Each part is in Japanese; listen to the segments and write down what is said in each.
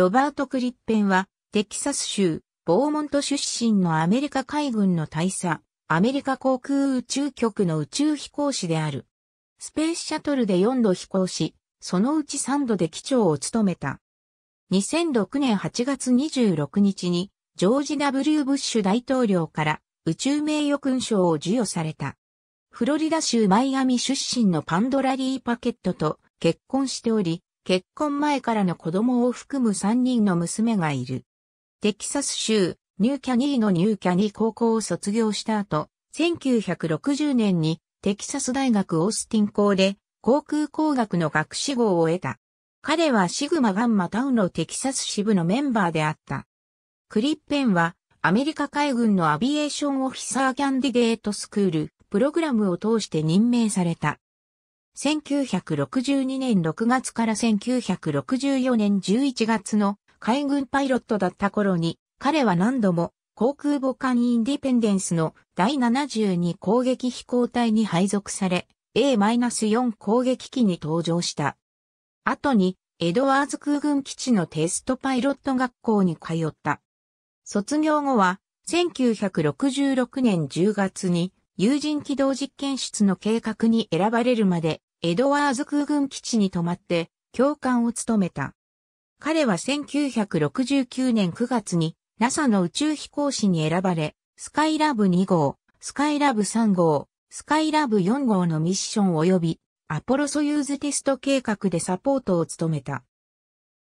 ロバート・クリッペンは、テキサス州、ボーモント出身のアメリカ海軍の大佐、アメリカ航空宇宙局の宇宙飛行士である。スペースシャトルで4度飛行し、そのうち3度で機長を務めた。2006年8月26日に、ジョージ・ W・ ブッシュ大統領から宇宙名誉勲章を授与された。フロリダ州マイアミ出身のパンドラリー・パケットと結婚しており、結婚前からの子供を含む3人の娘がいる。テキサス州、ニューキャニーのニューキャニー高校を卒業した後、1960年にテキサス大学オースティン校で航空工学の学士号を得た。彼はシグマガンマタウのテキサス支部のメンバーであった。クリッペンはアメリカ海軍のアビエーションオフィサーキャンディデートスクールプログラムを通して任命された。1962年6月から1964年11月の海軍パイロットだった頃に、彼は何度も航空母艦インディペンデンスの第72攻撃飛行隊に配属され、A-4 攻撃機に登場した。後に、エドワーズ空軍基地のテストパイロット学校に通った。卒業後は、1966年10月に有人機動実験室の計画に選ばれるまで、エドワーズ空軍基地に泊まって、教官を務めた。彼は1969年9月に NASA の宇宙飛行士に選ばれ、スカイラブ2号、スカイラブ3号、スカイラブ4号のミッション及び、アポロソユーズテスト計画でサポートを務めた。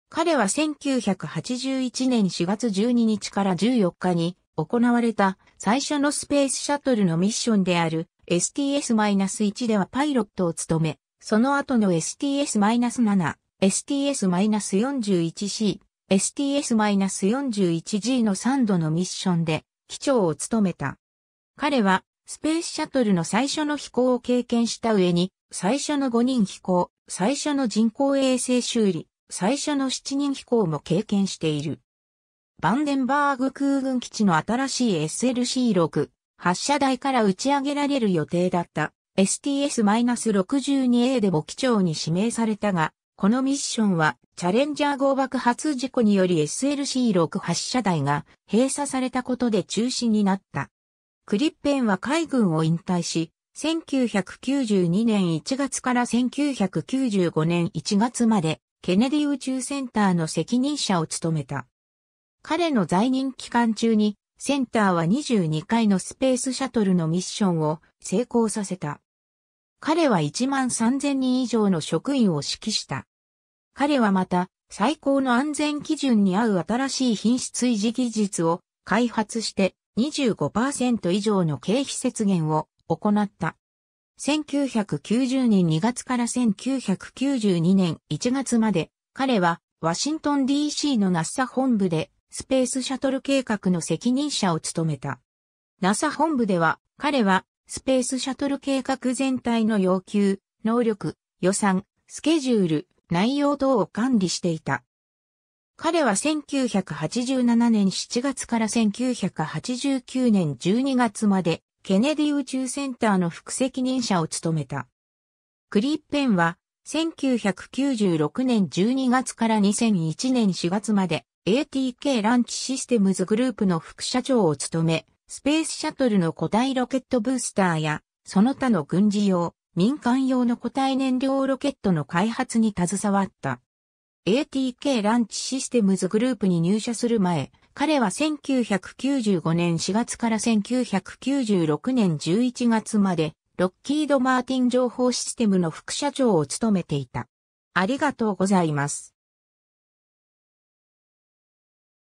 彼は1981年4月12日から14日に行われた最初のスペースシャトルのミッションである STS-1 ではパイロットを務め、その後の STS-7、STS-41C、STS-41G の3度のミッションで機長を務めた。彼はスペースシャトルの最初の飛行を経験した上に、最初の5人飛行、最初の人工衛星修理、最初の7人飛行も経験している。バンデンバーグ空軍基地の新しい SLC-6 発射台から打ち上げられる予定だった STS-62A でも機長に指名されたが、このミッションはチャレンジャー号爆発事故により SLC-6 発射台が閉鎖されたことで中止になった。クリッペンは海軍を引退し、1992年1月から1995年1月までケネディ宇宙センターの責任者を務めた。彼の在任期間中に、センターは22回のスペースシャトルのミッションを成功させた。彼は1万3000人以上の職員を指揮した。彼はまた、最高の安全基準に合う新しい品質維持技術を開発して25%以上の経費節減を行った。1990年2月から1992年1月まで彼はワシントン DC のナッサ本部でスペースシャトル計画の責任者を務めた。NASA 本部では、彼は、スペースシャトル計画全体の要求、能力、予算、スケジュール、内容等を管理していた。彼は1987年7月から1989年12月までケネディ宇宙センターの副責任者を務めた。クリッペンは1996年12月から2001年4月まで ATK ランチシステムズグループの副社長を務め、スペースシャトルの固体ロケットブースターや、その他の軍事用、民間用の固体燃料ロケットの開発に携わった。ATK ランチシステムズグループに入社する前、彼は1995年4月から1996年11月までロッキード・マーティン情報システムの副社長を務めていた。ありがとうございます。